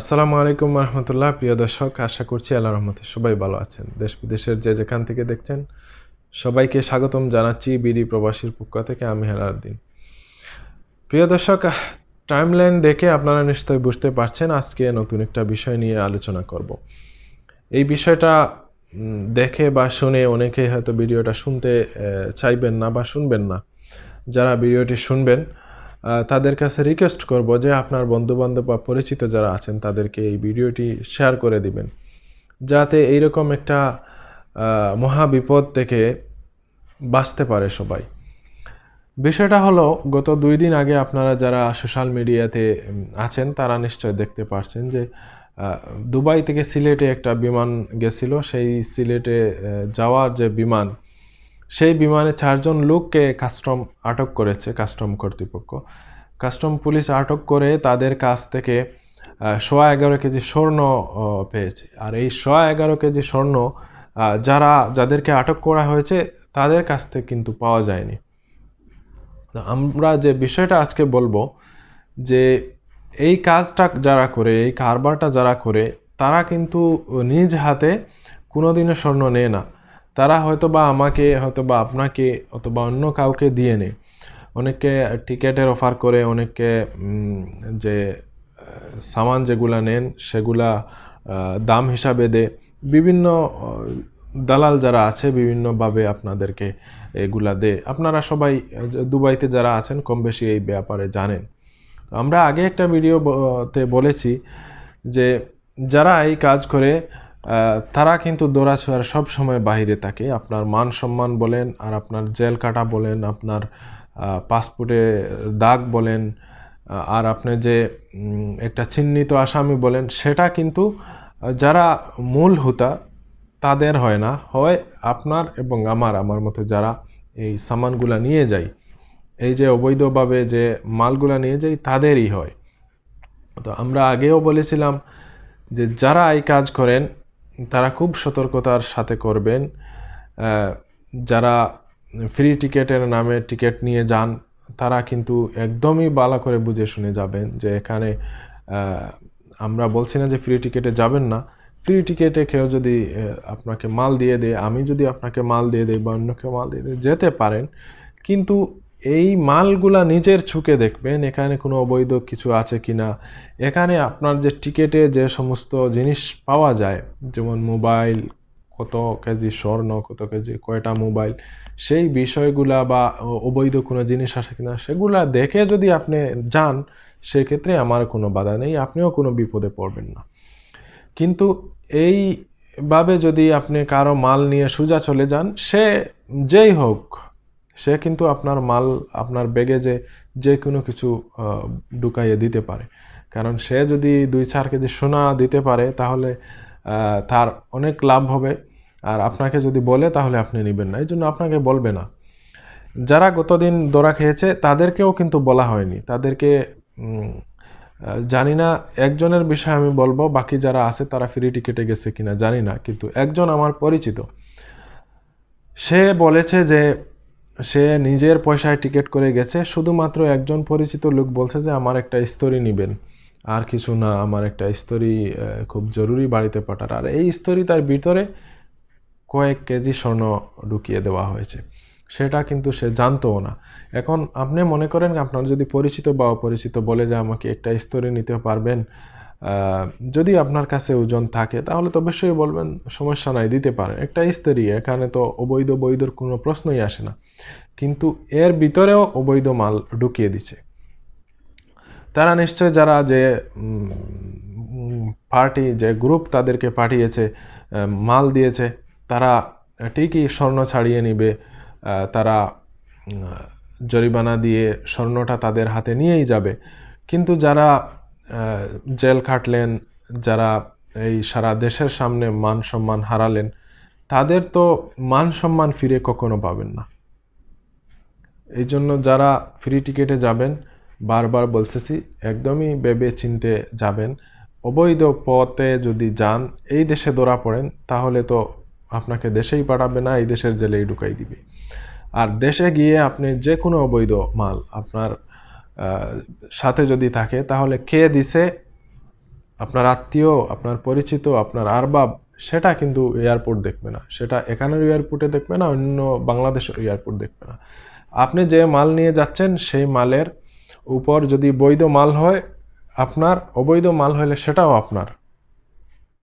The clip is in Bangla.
আসসালামু আলাইকুম রহমতুল্লাহ প্রিয় দর্শক আশা করছি আল্লাহ রহমতে সবাই ভালো আছেন দেশ বিদেশের যে যেখান থেকে দেখছেন সবাইকে স্বাগতম জানাচ্ছি বিডি প্রবাসীর পক্ষ থেকে আমি হেলারুদ্দিন প্রিয় দর্শক টাইমলাইন দেখে আপনারা নিশ্চয়ই বুঝতে পারছেন আজকে নতুন একটা বিষয় নিয়ে আলোচনা করব এই বিষয়টা দেখে বা শুনে অনেকেই হয়তো ভিডিওটা শুনতে চাইবেন না বা শুনবেন না যারা ভিডিওটি শুনবেন তাদের কাছে রিকোয়েস্ট করব যে আপনার বন্ধুবান্ধব বা পরিচিত যারা আছেন তাদেরকে এই ভিডিওটি শেয়ার করে দিবেন যাতে এইরকম একটা মহাবিপদ থেকে বাঁচতে পারে সবাই বিষয়টা হলো গত দুই দিন আগে আপনারা যারা সোশ্যাল মিডিয়াতে আছেন তারা নিশ্চয় দেখতে পারছেন যে দুবাই থেকে সিলেটে একটা বিমান গেছিল সেই সিলেটে যাওয়ার যে বিমান সেই বিমানে চারজন লোককে কাস্টম আটক করেছে কাস্টম কর্তৃপক্ষ কাস্টম পুলিশ আটক করে তাদের কাছ থেকে সোয়া এগারো কেজি স্বর্ণ পেয়েছে আর এই সোয়া এগারো কেজি স্বর্ণ যারা যাদেরকে আটক করা হয়েছে তাদের কাছ থেকে কিন্তু পাওয়া যায়নি আমরা যে বিষয়টা আজকে বলবো যে এই কাজটা যারা করে এই কারবারটা যারা করে তারা কিন্তু নিজ হাতে কোনোদিনও স্বর্ণ নেয় না তারা হয়তো বা আমাকে হয়তো বা আপনাকে অথবা অন্য কাউকে দিয়ে নেয় অনেকে টিকেটের অফার করে অনেকে যে সামান যেগুলা নেন সেগুলা দাম হিসাবে দে বিভিন্ন দালাল যারা আছে বিভিন্নভাবে আপনাদেরকে এগুলা দে আপনারা সবাই দুবাইতে যারা আছেন কম বেশি এই ব্যাপারে জানেন আমরা আগে একটা ভিডিওতে বলেছি যে যারা এই কাজ করে তারা কিন্তু দৌড়াছোঁয়ার সব সময় বাহিরে থাকে আপনার মান সম্মান বলেন আর আপনার জেল কাটা বলেন আপনার পাসপোর্টে দাগ বলেন আর আপনি যে একটা চিহ্নিত আসামি বলেন সেটা কিন্তু যারা মূল হুতা তাদের হয় না হয় আপনার এবং আমার আমার মতো যারা এই সামানগুলা নিয়ে যাই এই যে অবৈধভাবে যে মালগুলা নিয়ে যাই তাদেরই হয় তো আমরা আগেও বলেছিলাম যে যারা এই কাজ করেন তারা খুব সতর্কতার সাথে করবেন যারা ফ্রি টিকেটের নামে টিকিট নিয়ে যান তারা কিন্তু একদমই বালা করে বুঝে শুনে যাবেন যে এখানে আমরা বলছি না যে ফ্রি টিকেটে যাবেন না ফ্রি টিকেটে কেউ যদি আপনাকে মাল দিয়ে দেয় আমি যদি আপনাকে মাল দিয়ে দেয় বা অন্য কেউ মাল দিয়ে দেয় যেতে পারেন কিন্তু এই মালগুলা নিজের ছুকে দেখবেন এখানে কোনো অবৈধ কিছু আছে কি না এখানে আপনার যে টিকেটে যে সমস্ত জিনিস পাওয়া যায় যেমন মোবাইল কত কেজি স্বর্ণ কত কেজি কয়টা মোবাইল সেই বিষয়গুলা বা অবৈধ কোনো জিনিস আসে কি না সেগুলা দেখে যদি আপনি যান সেক্ষেত্রে আমার কোনো বাধা নেই আপনিও কোনো বিপদে পড়বেন না কিন্তু এই ভাবে যদি আপনি কারো মাল নিয়ে সোজা চলে যান সে যেই হোক সে কিন্তু আপনার মাল আপনার ব্যাগে যে যে কোনো কিছু ঢুকাইয়ে দিতে পারে কারণ সে যদি দুই চার কেজি সোনা দিতে পারে তাহলে তার অনেক লাভ হবে আর আপনাকে যদি বলে তাহলে আপনি নেবেন না এই জন্য আপনাকে বলবে না যারা গতদিন দোরা খেয়েছে তাদেরকেও কিন্তু বলা হয়নি তাদেরকে জানি না একজনের বিষয়ে আমি বলবো বাকি যারা আছে তারা ফ্রি টিকেটে গেছে কিনা জানি না কিন্তু একজন আমার পরিচিত সে বলেছে যে সে নিজের পয়সায় টিকিট করে গেছে শুধুমাত্র একজন পরিচিত লোক বলছে যে আমার একটা স্তরি নেবেন আর কিছু না আমার একটা স্তরি খুব জরুরি বাড়িতে পাঠার আর এই স্তরি তার ভিতরে কয়েক কেজি স্বর্ণ ঢুকিয়ে দেওয়া হয়েছে সেটা কিন্তু সে জানতও না এখন আপনি মনে করেন আপনার যদি পরিচিত বা অপরিচিত বলে যে আমাকে একটা স্তরি নিতে পারবেন যদি আপনার কাছে ওজন থাকে তাহলে তো অবশ্যই বলবেন সমস্যা নাই দিতে পারেন একটা স্ত্রী এখানে তো অবৈধ বৈধর কোনো প্রশ্নই আসে না কিন্তু এর ভিতরেও অবৈধ মাল ঢুকিয়ে দিচ্ছে তারা নিশ্চয় যারা যে পার্টি যে গ্রুপ তাদেরকে পাঠিয়েছে মাল দিয়েছে তারা ঠিকই স্বর্ণ ছাড়িয়ে নিবে তারা জরিমানা দিয়ে স্বর্ণটা তাদের হাতে নিয়েই যাবে কিন্তু যারা জেল খাটলেন যারা এই সারা দেশের সামনে মান সম্মান হারালেন তাদের তো মান সম্মান ফিরে কখনো পাবেন না এই জন্য যারা ফ্রি টিকেটে যাবেন বারবার বলতেছি একদমই বেবে চিনতে যাবেন অবৈধ পথে যদি যান এই দেশে ধরা পড়েন তাহলে তো আপনাকে দেশেই পাঠাবে না এই দেশের জেলেই ঢুকাই দিবে আর দেশে গিয়ে আপনি যে কোনো অবৈধ মাল আপনার সাথে যদি থাকে তাহলে কে দিছে আপনার আত্মীয় আপনার পরিচিত আপনার আরবাব সেটা কিন্তু এয়ারপোর্ট দেখবে না সেটা এখানের এয়ারপোর্টে দেখবে না অন্য বাংলাদেশের এয়ারপোর্ট দেখবে না আপনি যে মাল নিয়ে যাচ্ছেন সেই মালের উপর যদি বৈধ মাল হয় আপনার অবৈধ মাল হলে সেটাও আপনার